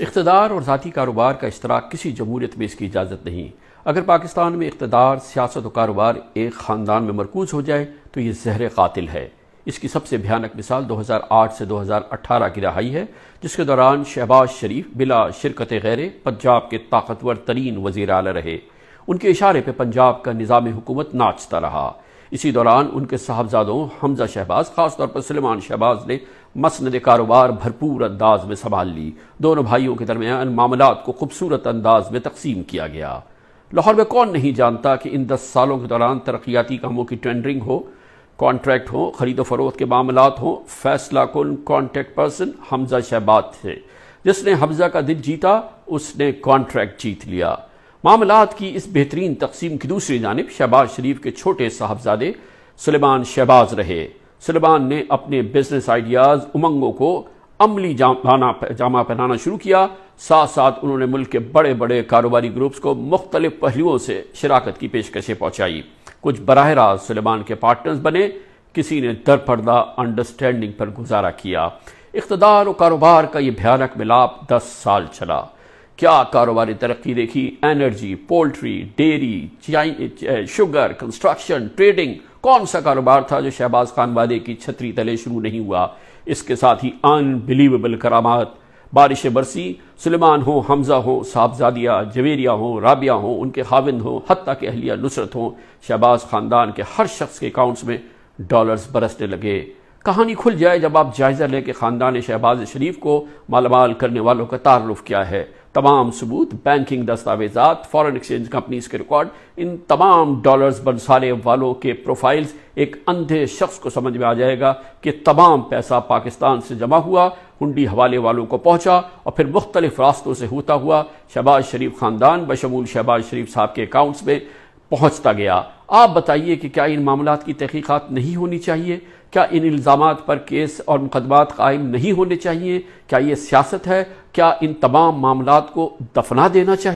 इकतदार और ज़ाती कारोबार का इश्तराक किसी जमूरीत में इसकी इजाज़त नहीं अगर पाकिस्तान में इकतदार सियासत और कारोबार एक ख़ानदान में मरकूज हो जाए तो ये जहर कातिल है इसकी सबसे भयानक मिसाल 2008 से 2018 की रहाई है जिसके दौरान शहबाज शरीफ बिला शिरकत गैर पंजाब के ताकतवर तरीन वजीर अल रहे उनके इशारे पर पंजाब का निज़ाम हुकूमत नाचता रहा इसी दौरान उनके साहबजादों हमजा शहबाज खासतौर पर सलमान शहबाज ने मसंद कारोबार भरपूर अंदाज में संभाल ली दोनों भाइयों के दरमियान मामला को खूबसूरत अंदाज में तकसीम किया गया लाहौर में कौन नहीं जानता कि इन दस सालों के दौरान तरक्याती कामों की टेंडरिंग हो कॉन्ट्रैक्ट हो खरीदो फरोख्त के मामला हों फैसला कुल कॉन्ट्रैक्ट पर्सन हमजा शहबाज थे जिसने हमजा का दिल जीता उसने कॉन्ट्रैक्ट जीत लिया मामलात की इस बेहतरीन तकसीम की दूसरी जानब शहबाज शरीफ के छोटे साहबजादे सलेमान शहबाज रहे सलेमान ने अपने बिजनेस आइडियाज़ उमंगों को अमली जामा जामा पहनाना शुरू किया साथ साथ उन्होंने मुल्क के बड़े बड़े कारोबारी ग्रुप्स को मुख्तलिफ पहलुओं से शराकत की पेशकशें पहुंचाई कुछ बरह रास्त सलेमान के पार्टनर्स बने किसी ने दरपर्दा अंडरस्टैंडिंग पर गुजारा किया इकतदार और कारोबार का यह भयानक मिलाप दस साल चला क्या कारोबारी तरक्की देखी energy poultry dairy sugar construction trading कौन सा कारोबार था जो शहबाज खान वादे की छतरी तले शुरू नहीं हुआ इसके साथ ही अनबिलीवेबल करामात बारिश बरसी सुलेमान हो हमजा हो साहबजादिया जवेरिया हो राबिया हो उनके हाविंद हो हती के अहलिया नुसरत हो शहबाज खानदान के हर शख्स के अकाउंट्स में डॉलर्स बरसने लगे कहानी खुल जाए जब आप जायज़ा लें कि ख़ानदान शहबाज शरीफ को मालामाल करने वालों का तारुफ क्या है तमाम सबूत बैंकिंग दस्तावेजा फॉरेन एक्सचेंज कंपनीज के रिकॉर्ड इन तमाम डॉलर्स बनसाने वालों के प्रोफाइल्स एक अंधे शख्स को समझ में आ जाएगा कि तमाम पैसा पाकिस्तान से जमा हुआ हुंडी हवाले वालों को पहुंचा और फिर मुख्तलिफ रास्तों से होता हुआ शहबाज शरीफ खानदान बशमूल शहबाज शरीफ साहब के अकाउंट्स में पहुंचता गया आप बताइए कि क्या इन मामला की तहकीकत नहीं होनी चाहिए क्या इन इल्ज़ाम पर केस और मुकदमा कायम नहीं होने चाहिए क्या ये सियासत है क्या इन तमाम मामला को दफना देना चाहिए